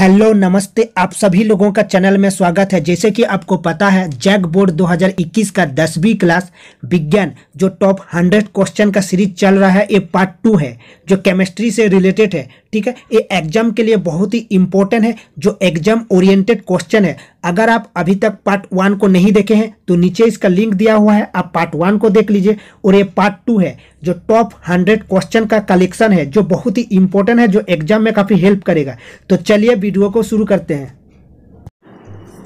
hello नमस्ते आप सभी लोगों का चैनल में स्वागत है जैसे कि आपको पता है जैक बोर्ड 2021 का दसवीं क्लास विज्ञान जो टॉप 100 क्वेश्चन का सीरीज चल रहा है ये पार्ट टू है जो केमिस्ट्री से रिलेटेड है ठीक है ये एग्जाम के लिए बहुत ही इंपॉर्टेंट है जो एग्जाम ओरिएंटेड क्वेश्चन है अगर आप अभी तक पार्ट वन को नहीं देखे हैं तो नीचे इसका लिंक दिया हुआ है आप पार्ट वन को देख लीजिए और ये पार्ट टू है जो टॉप हंड्रेड क्वेश्चन का कलेक्शन है जो बहुत ही इंपॉर्टेंट है जो एग्जाम में काफ़ी हेल्प करेगा तो चलिए वीडियो को शुरू करते हैं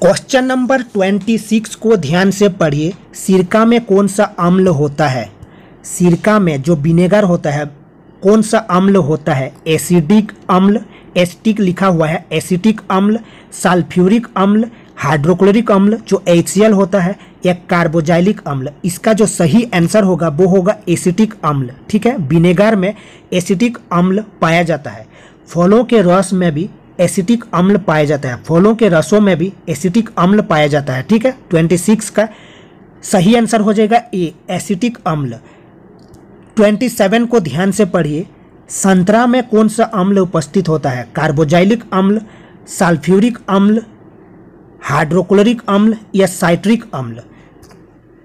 क्वेश्चन नंबर ट्वेंटी सिक्स को ध्यान से पढ़िए सिरका में कौन सा अम्ल होता है सिरका में जो विनेगर होता है कौन सा अम्ल होता है एसिडिक अम्ल एस्टिक लिखा हुआ है एसिटिक अम्ल सल्फ्यूरिक अम्ल हाइड्रोक्लोरिक अम्ल जो एच होता है या कार्बोजाइलिक अम्ल इसका जो सही आंसर होगा वो होगा एसिटिक अम्ल ठीक है विनेगार में एसिटिक अम्ल पाया जाता है फलों के रस में भी एसिटिक अम्ल पाया जाता है फलों के रसों में भी एसिटिक अम्ल पाया जाता है ठीक है 26 का सही आंसर हो जाएगा ए एसिटिक अम्ल 27 को ध्यान से पढ़िए संतरा में कौन सा अम्ल उपस्थित होता है कार्बोजाइलिक अम्ल सल्फ्यूरिक अम्ल हाइड्रोक्लोरिक अम्ल या साइट्रिक अम्ल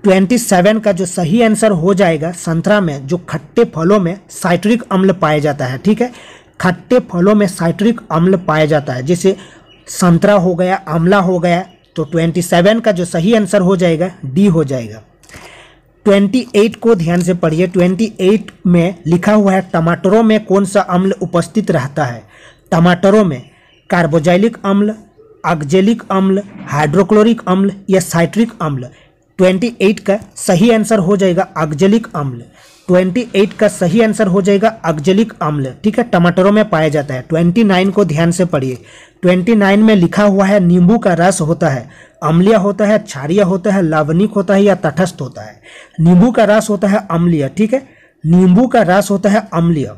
27 का जो सही आंसर हो जाएगा संतरा में जो खट्टे फलों में साइट्रिक अम्ल पाया जाता है ठीक है खट्टे फलों में साइट्रिक अम्ल पाया जाता है जैसे संतरा हो गया आंवला हो गया तो 27 का जो सही आंसर हो जाएगा डी हो जाएगा 28 को ध्यान से पढ़िए 28 में लिखा हुआ है टमाटरों में कौन सा अम्ल उपस्थित रहता है टमाटरों में कार्बोजाइलिक अम्ल आक्जेलिक अम्ल हाइड्रोक्लोरिक अम्ल या साइट्रिक अम्ल 28 का सही आंसर हो जाएगा आक्जेलिक अम्ल 28 का सही आंसर हो जाएगा आक्जेलिक अम्ल ठीक है टमाटरों में पाया जाता है 29 को ध्यान से पढ़िए 29 में लिखा हुआ है नींबू का रस होता है अम्लीय होता है क्षारिय होता है लवनिक होता है या तटस्थ होता है नींबू का रस होता है अम्लीय ठीक है नींबू का रस होता है अम्लीय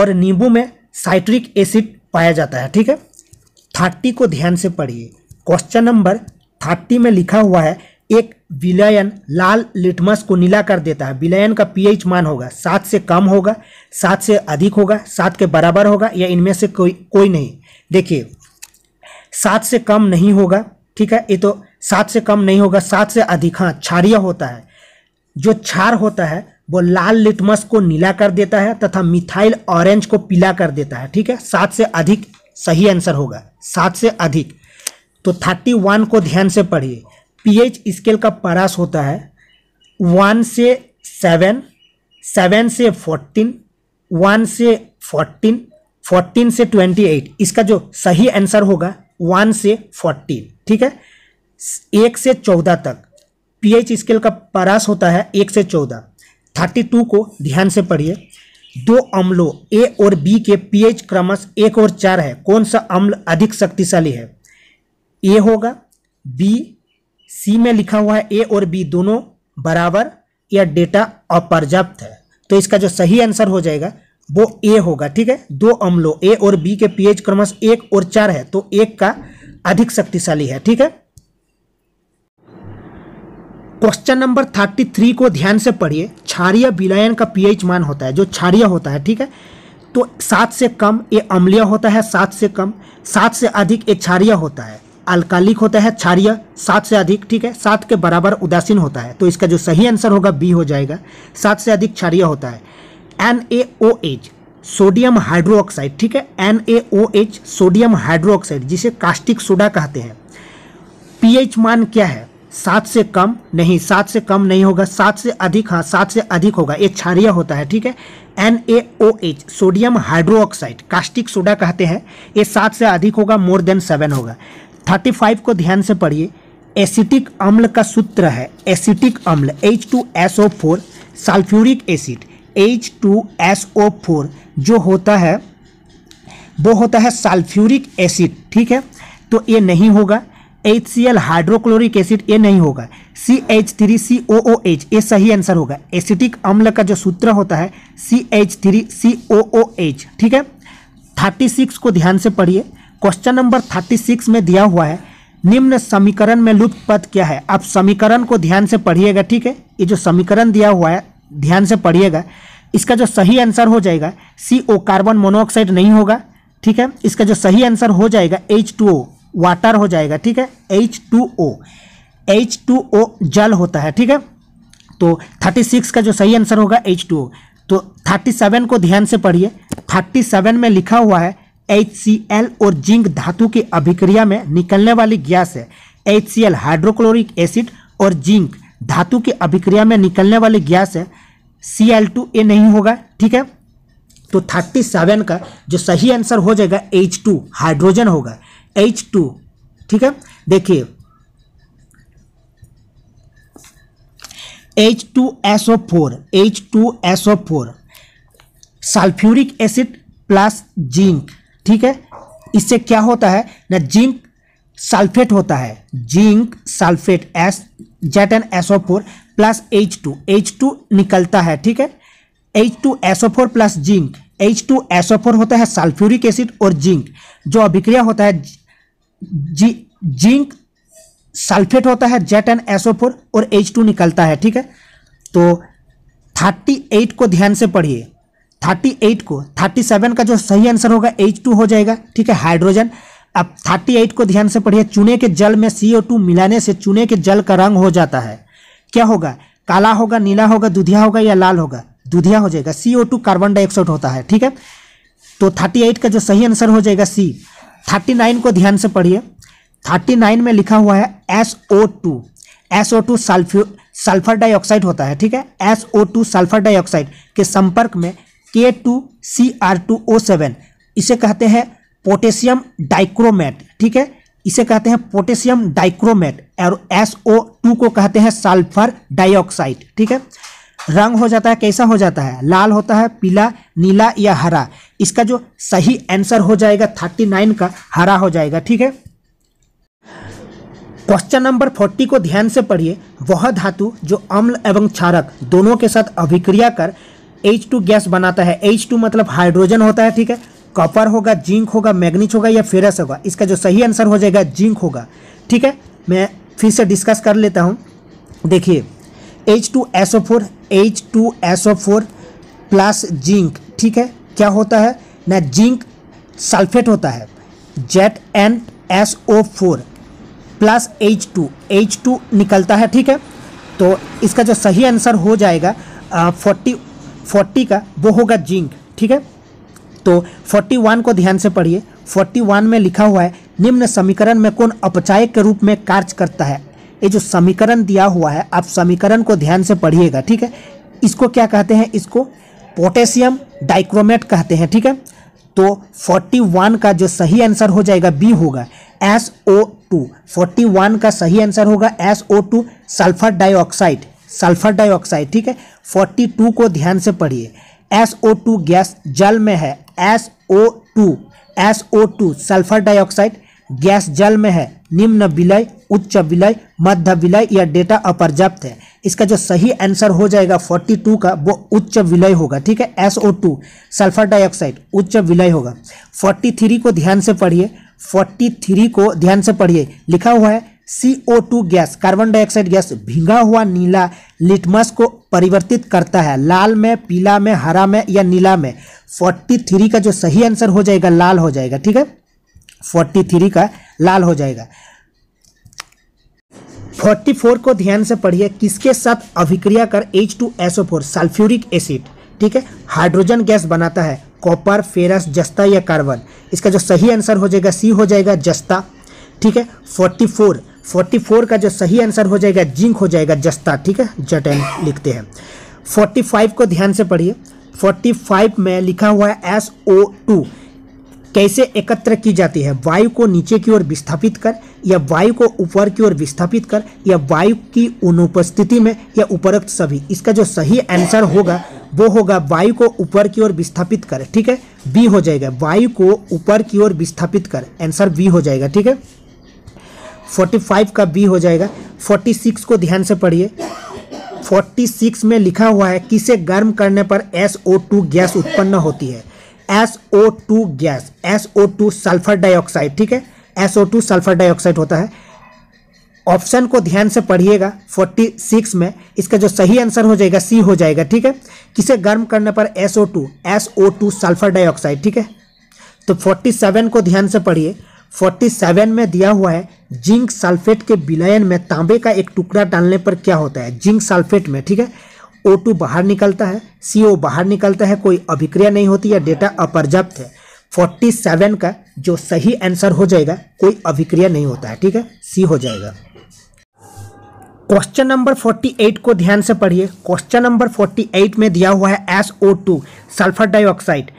और नींबू में साइट्रिक एसिड पाया जाता है ठीक है थर्टी को ध्यान से पढ़िए क्वेश्चन नंबर थर्टी में लिखा हुआ है एक विलयन लाल लिटमस को नीला कर देता है विलयन का पीएच मान होगा सात से कम होगा सात से अधिक होगा सात के बराबर होगा या इनमें से कोई कोई नहीं देखिए सात से कम नहीं होगा ठीक है ये तो सात से कम नहीं होगा सात से अधिक हाँ क्षारिय होता है जो क्षार होता है वो लाल लिटमस को नीला कर देता है तथा मिथाइल ऑरेंज को पीला कर देता है ठीक है सात से अधिक सही आंसर होगा सात से अधिक तो थर्टी वन को ध्यान से पढ़िए पीएच स्केल का परास होता है वन से सेवन सेवन से फोर्टीन वन से फोर्टीन फोर्टीन से ट्वेंटी एट इसका जो सही आंसर होगा वन से फोर्टीन ठीक है एक से चौदह तक पीएच स्केल का परास होता है एक से चौदह थर्टी टू को ध्यान से पढ़िए दो अम्लों ए और बी के पीएच क्रमश एक और चार है कौन सा अम्ल अधिक शक्तिशाली है ए होगा बी सी में लिखा हुआ है ए और बी दोनों बराबर या डेटा अपर्याप्त है तो इसका जो सही आंसर हो जाएगा वो ए होगा ठीक है दो अम्लो ए और बी के पीएच क्रमश एक और चार है तो एक का अधिक शक्तिशाली है ठीक है क्वेश्चन नंबर थर्टी थ्री को ध्यान से पढ़िए छारिया विलयन का पीएच मान होता है जो छारिया होता है ठीक है तो सात से कम ये अम्लीय होता है सात से कम सात से अधिक ये क्षारीय होता है अल्कालिक होता है क्षारीय सात से अधिक ठीक है सात के बराबर उदासीन होता है तो इसका जो सही आंसर होगा बी हो जाएगा सात से अधिक छारिया होता है N A O H sodium hydroxide ठीक है N A O H sodium hydroxide जिसे कास्टिक सोडा कहते हैं पीएच मान क्या है सात से कम नहीं सात से कम नहीं होगा सात से अधिक हाँ सात से अधिक होगा ये क्षारिय होता है ठीक है N A O H sodium hydroxide caustic soda कहते हैं ये सात से अधिक होगा मोर देन सेवन होगा थर्टी फाइव को ध्यान से पढ़िए एसिटिक अम्ल का सूत्र है एसिटिक अम्ल H two S O four sulphuric acid H two S O four जो होता है वो होता है सल्फ्यूरिक एसिड ठीक है तो ये नहीं होगा H C L hydrochloric acid ये नहीं होगा C H three C O O H ये सही आंसर होगा एसिटिक अम्ल का जो सूत्र होता है C H three C O O H ठीक है थर्टी सिक्स को ध्यान से पढ़िए क्वेश्चन नंबर थर्टी सिक्स में दिया हुआ है निम्न समीकरण में लुप्त पद क्या है आप समीकरण को ध्यान से पढ़िएगा ठीक है ये जो समीकरण दिया हुआ है ध्यान से पढ़िएगा इसका जो सही आंसर हो जाएगा सी ओ कार्बन मोनोऑक्साइड नहीं होगा ठीक है इसका जो सही आंसर हो जाएगा एच टू ओ वाटर हो जाएगा ठीक है H two O H two O जल होता है ठीक है तो थर्टी सिक्स का जो सही आंसर होगा एच टू ओ तो थर्टी सेवन को ध्यान से पढ़िए थर्टी सेवन में लिखा हुआ है एच सी एल और जिंक धातु की अभिक्रिया में निकलने वाली गैस है H C L hydrochloric acid और जिंक धातु की अभिक्रिया में निकलने वाले गैस है सी एल टू ए नहीं होगा ठीक है तो थर्टी सेवन का जो सही आंसर हो जाएगा एच टू हाइड्रोजन होगा एच टू ठीक है देखिए H two S O four H two S O four sulphuric acid plus zinc ठीक है इससे क्या होता है ना जिंक सल्फेट होता है zinc sulphate S Z N S O four plus H two H two निकलता है ठीक है H two S O four plus zinc H two S O four होता है सल्फ्यूरिक एसिड और जिंक जो अभिक्रिया होता है जी जिंक सल्फेट होता है जेट एन एसओ फोर और एच टू निकलता है ठीक है तो थर्टी एट को ध्यान से पढ़िए थर्टी एट को थर्टी सेवन का जो सही आंसर होगा एच टू हो जाएगा ठीक है हाइड्रोजन अब 38 को ध्यान से पढ़िए चूने के जल में CO2 मिलाने से चूने के जल का रंग हो जाता है क्या होगा काला होगा नीला होगा दुधिया होगा या लाल होगा दुधिया हो जाएगा CO2 कार्बन डाइऑक्साइड होता है ठीक है तो 38 का जो सही आंसर हो जाएगा सी 39 को ध्यान से पढ़िए 39 में लिखा हुआ है S O two S O two sulphur dioxide होता है ठीक है S O two sulphur dioxide के संपर्क में K two C R two O seven इसे कहते हैं पोटेशियम डाइक्रोमेट ठीक है इसे कहते हैं पोटेशियम डाइक्रोमेट और टू को कहते हैं सल्फर डाइऑक्साइड ठीक है रंग हो जाता है कैसा हो जाता है लाल होता है पीला नीला या हरा इसका जो सही आंसर हो जाएगा थर्टी नाइन का हरा हो जाएगा ठीक है क्वेश्चन नंबर फोर्टी को ध्यान से पढ़िए वह धातु जो अम्ल एवं क्षारक दोनों के साथ अभिक्रिया कर H2 गैस बनाता है H2 मतलब हाइड्रोजन होता है ठीक है कॉपर होगा जिंक होगा मैग्नीज होगा या फेरस होगा इसका जो सही आंसर हो जाएगा जिंक होगा ठीक है मैं फिर से डिस्कस कर लेता हूँ देखिए H two S O four H two S O four plus zinc ठीक है क्या होता है ना जिंक सल्फेट होता है Z N S O four plus H two H two निकलता है ठीक है तो इसका जो सही आंसर हो जाएगा फोर्टी फोर्टी का वो होगा जिंक ठीक है तो 41 को ध्यान से पढ़िए 41 में लिखा हुआ है निम्न समीकरण में कौन अपचायक के रूप में कार्य करता है ये जो समीकरण दिया हुआ है आप समीकरण को ध्यान से पढ़िएगा ठीक है इसको क्या कहते हैं इसको पोटेशियम डाइक्रोमेट कहते हैं ठीक है तो 41 का जो सही आंसर हो जाएगा बी होगा S O two forty one का सही आंसर होगा S O two sulphur dioxide sulphur dioxide ठीक है फोर्टी टू को ध्यान से पढ़िए SO2 गैस जल में है SO2 SO2 sulphur dioxide gas जल में है निम्न विलय उच्च विलय मध्य विलय या डेटा अपर्याप्त है इसका जो सही आंसर हो जाएगा 42 का वो उच्च विलय होगा ठीक है SO2 सल्फर डाइऑक्साइड उच्च विलय होगा 43 को ध्यान से पढ़िए 43 को ध्यान से पढ़िए लिखा हुआ है CO2 gas carbon dioxide gas भिंगा हुआ नीला लिटमस को परिवर्तित करता है लाल में पीला में हरा में या नीला में फोर्टी थ्री का जो सही आंसर हो जाएगा लाल हो जाएगा ठीक है फोर्टी थ्री का लाल हो जाएगा फोर्टी फोर को ध्यान से पढ़िए किसके साथ अभिक्रिया कर H two S O four sulphuric acid ठीक है हाइड्रोजन गैस बनाता है कॉपर फेरस जस्ता या कार्बन इसका जो सही आंसर हो जाएगा सी हो जाएगा जस्ता ठीक है फोर्टी फोर फोर्टी फोर का जो सही आंसर हो जाएगा जिंक हो जाएगा जस्ता ठीक है जटन लिखते हैं फोर्टी फाइव को ध्यान से पढ़िए फोर्टी फाइव में लिखा हुआ है एस ओ टू कैसे एकत्र की जाती है वायु को नीचे की ओर विस्थापित कर या वायु को ऊपर की ओर विस्थापित कर या वायु की अनुपस्थिति में या उपरोक्त सभी इसका जो सही आंसर होगा वो होगा वायु को ऊपर की ओर विस्थापित कर ठीक है बी हो जाएगा वायु को ऊपर की ओर विस्थापित कर आंसर बी हो जाएगा ठीक है फोर्टी फाइव का बी हो जाएगा फोर्टी सिक्स को ध्यान से पढ़िए फोर्टी सिक्स में लिखा हुआ है किसे गर्म करने पर एस ओ टू गैस उत्पन्न होती है S O two gas S O two sulphur dioxide ठीक है S O two sulphur dioxide होता है ऑप्शन को ध्यान से पढ़िएगा 46 में इसका जो सही आंसर हो जाएगा सी हो जाएगा ठीक है किसे गर्म करने पर S O two S O two sulphur dioxide ठीक है तो 47 को ध्यान से पढ़िए 47 में दिया हुआ है जिंक सल्फेट के विलयन में तांबे का एक टुकड़ा डालने पर क्या होता है जिंक सल्फेट में ठीक है O2 बाहर निकलता है CO बाहर निकलता है कोई अभिक्रिया नहीं होती या डेटा अपर्याप्त है 47 का जो सही आंसर हो जाएगा कोई अभिक्रिया नहीं होता है ठीक है सी हो जाएगा क्वेश्चन नंबर 48 को ध्यान से पढ़िए क्वेश्चन नंबर 48 में दिया हुआ है S O two sulphur dioxide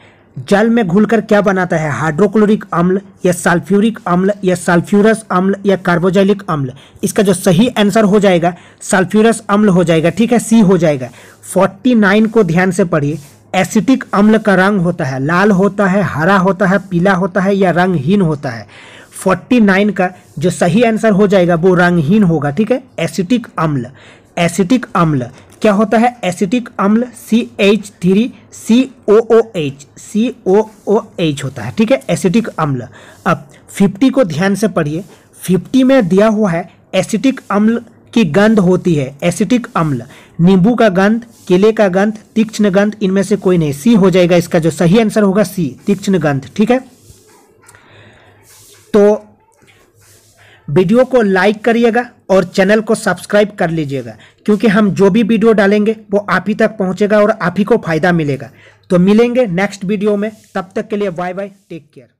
जल में घुलकर क्या बनाता है हाइड्रोक्लोरिक अम्ल या सल्फ्यूरिक अम्ल या सल्फ्यूरस अम्ल या कार्बोजाइलिक अम्ल इसका जो सही आंसर हो जाएगा सल्फ्यूरस अम्ल हो जाएगा ठीक है सी हो जाएगा 49 को ध्यान से पढ़िए एसिटिक अम्ल का रंग होता है लाल होता है हरा होता है पीला होता है या रंगहीन होता है 49 का जो सही आंसर हो जाएगा वो रंगहीन होगा ठीक है एसिटिक अम्ल एसिटिक अम्ल क्या होता है एसिटिक अम्ल C H three C O O H C O O H होता है ठीक है एसिटिक अम्ल अब 50 को ध्यान से पढ़िए 50 में दिया हुआ है एसिटिक अम्ल की गंध होती है एसिटिक अम्ल नींबू का गंध केले का गंध तीक्ष्ण गंध इनमें से कोई नहीं सी हो जाएगा इसका जो सही आंसर होगा सी तीक्ष्ण गंध ठीक है वीडियो को लाइक करिएगा और चैनल को सब्सक्राइब कर लीजिएगा क्योंकि हम जो भी वीडियो डालेंगे वो आप ही तक पहुंचेगा और आप ही को फायदा मिलेगा तो मिलेंगे नेक्स्ट वीडियो में तब तक के लिए बाय बाय टेक केयर